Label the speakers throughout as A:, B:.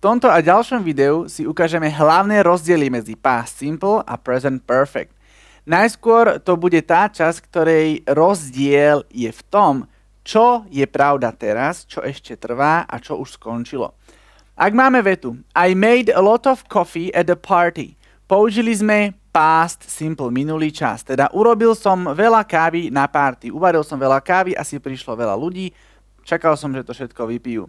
A: tomto a ďalšom videu si ukážeme hlavné rozdiely medzi past simple a present perfect. Najskôr to bude tá časť, ktorej rozdiel je v tom, čo je pravda teraz, čo ešte trvá a čo už skončilo. Ak máme vetu I made a lot of coffee at the party, použili sme past simple, minulý čas. Teda urobil som veľa kávy na party. Uvaril som veľa kávy, asi prišlo veľa ľudí, čakal som, že to všetko vypijú.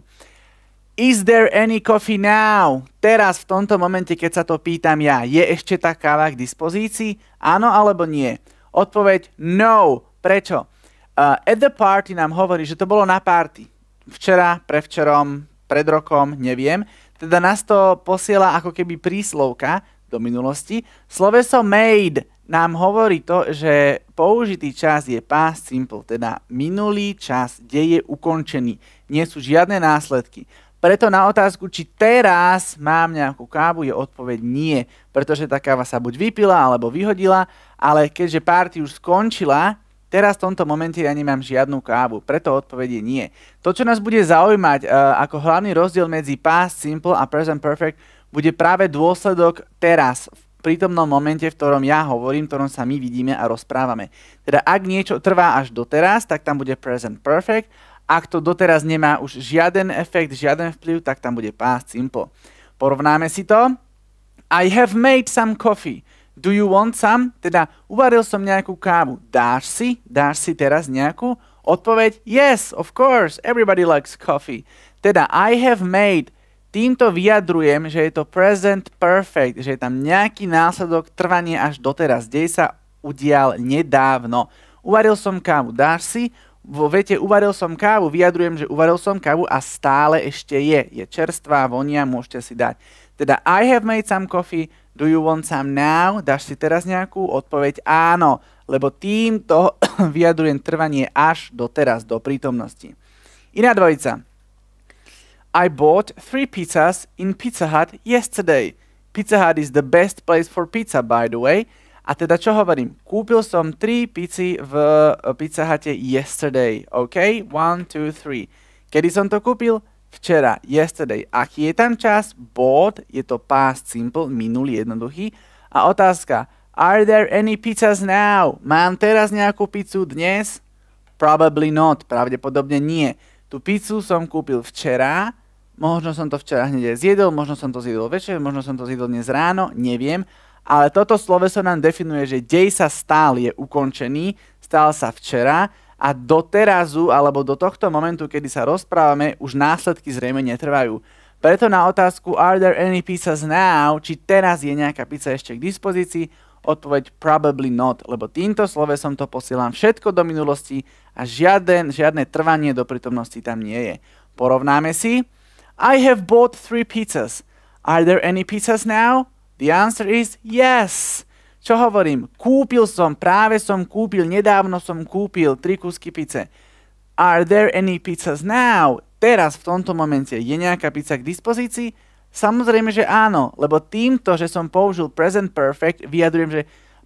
A: Is there any coffee now? Teraz, v tomto momente, keď sa to pýtam ja, je ešte tá káva k dispozícii? Áno alebo nie? Odpoveď no. Prečo? Uh, at the party nám hovorí, že to bolo na party. Včera, prevčerom, pred rokom, neviem. Teda nás to posiela ako keby príslovka do minulosti. Sloveso made nám hovorí to, že použitý čas je past simple, teda minulý čas, kde je ukončený. Nie sú žiadne následky. Preto na otázku, či teraz mám nejakú kávu, je odpoveď nie, pretože tá káva sa buď vypila alebo vyhodila, ale keďže párty už skončila, teraz v tomto momente ja nemám žiadnu kávu, preto odpovedie nie. To, čo nás bude zaujímať e, ako hlavný rozdiel medzi past simple a present perfect, bude práve dôsledok teraz, v prítomnom momente, v ktorom ja hovorím, v ktorom sa my vidíme a rozprávame. Teda ak niečo trvá až doteraz, tak tam bude present perfect ak to doteraz nemá už žiaden efekt, žiaden vplyv, tak tam bude past simple. Porovnáme si to. I have made some coffee. Do you want some? Teda uvaril som nejakú kávu. Dáš si? Dáš si teraz nejakú? Odpoveď yes, of course, everybody likes coffee. Teda I have made. Týmto vyjadrujem, že je to present perfect, že je tam nejaký následok trvanie až doteraz. Dej sa udial nedávno. Uvaril som kávu, dáš si? vo vete uvaril som kávu, vyjadrujem, že uvaril som kávu a stále ešte je. Je čerstvá, vonia, môžete si dať. Teda I have made some coffee, do you want some now? Dáš si teraz nejakú odpoveď? Áno, lebo týmto vyjadrujem trvanie až teraz do prítomnosti. Iná dvojica. I bought three pizzas in Pizza Hut yesterday. Pizza Hut is the best place for pizza, by the way. A teda čo hovorím? Kúpil som tri pici v eh, Pizza yesterday, OK? One, two, three. Kedy som to kúpil? Včera, yesterday. Aký je tam čas? Bought, je to past simple, minulý, jednoduchý. A otázka, are there any pizzas now? Mám teraz nejakú pizzu dnes? Probably not, pravdepodobne nie. Tú pizzu som kúpil včera, možno som to včera hneď zjedol, možno som to zjedol večer, možno som to zjedol dnes ráno, neviem, ale toto sloveso nám definuje, že dej sa stál je ukončený, stal sa včera a do terazu alebo do tohto momentu, kedy sa rozprávame, už následky zrejme netrvajú. Preto na otázku Are there any pizzas now? Či teraz je nejaká pizza ešte k dispozícii? Odpoveď probably not, lebo týmto slovesom to posielam všetko do minulosti a žiaden, žiadne trvanie do prítomnosti tam nie je. Porovnáme si. I have bought three pizzas. Are there any pizzas now? The answer is yes. Čo hovorím? Kúpil som, práve som kúpil, nedávno som kúpil tri kusky pice. Are there any pizzas now? Teraz, v tomto momente, je nejaká pizza k dispozícii? Samozrejme, že áno, lebo týmto, že som použil present perfect, vyjadrujem, že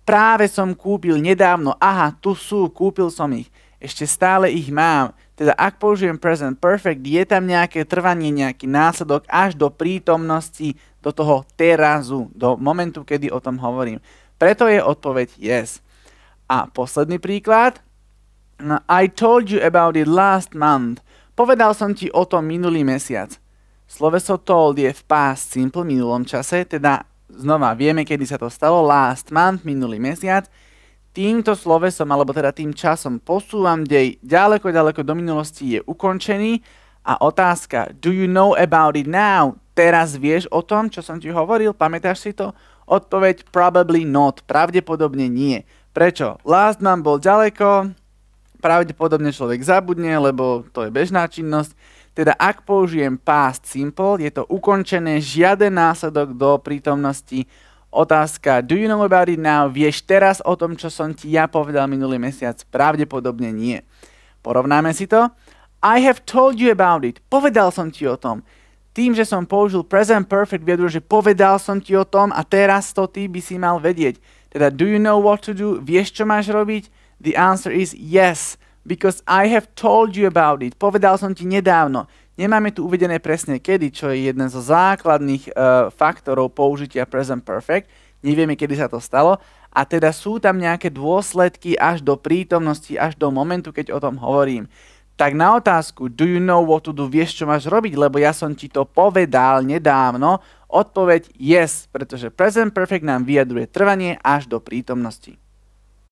A: práve som kúpil nedávno, aha, tu sú, kúpil som ich, ešte stále ich mám. Teda ak použijem present perfect, je tam nejaké trvanie, nejaký následok až do prítomnosti, do toho terazu, do momentu, kedy o tom hovorím. Preto je odpoveď yes. A posledný príklad. No, I told you about it last month. Povedal som ti o tom minulý mesiac. Sloveso told je v past simple minulom čase, teda znova vieme, kedy sa to stalo, last month, minulý mesiac týmto slovesom, alebo teda tým časom posúvam dej ďaleko, ďaleko do minulosti je ukončený a otázka Do you know about it now? Teraz vieš o tom, čo som ti hovoril? Pamätáš si to? Odpoveď probably not. Pravdepodobne nie. Prečo? Last man bol ďaleko, pravdepodobne človek zabudne, lebo to je bežná činnosť. Teda ak použijem past simple, je to ukončené, žiaden následok do prítomnosti, Otázka, do you know about it now? Vieš teraz o tom, čo som ti ja povedal minulý mesiac? Pravdepodobne nie. Porovnáme si to. I have told you about it. Povedal som ti o tom. Tým, že som použil present perfect, vyjadruje, že povedal som ti o tom a teraz to ty by si mal vedieť. Teda do you know what to do? Vieš, čo máš robiť? The answer is yes, because I have told you about it. Povedal som ti nedávno. Nemáme tu uvedené presne kedy, čo je jeden zo základných e, faktorov použitia present perfect. Nevieme, kedy sa to stalo. A teda sú tam nejaké dôsledky až do prítomnosti, až do momentu, keď o tom hovorím. Tak na otázku, do you know what to do, vieš, čo máš robiť, lebo ja som ti to povedal nedávno, odpoveď yes, pretože present perfect nám vyjadruje trvanie až do prítomnosti.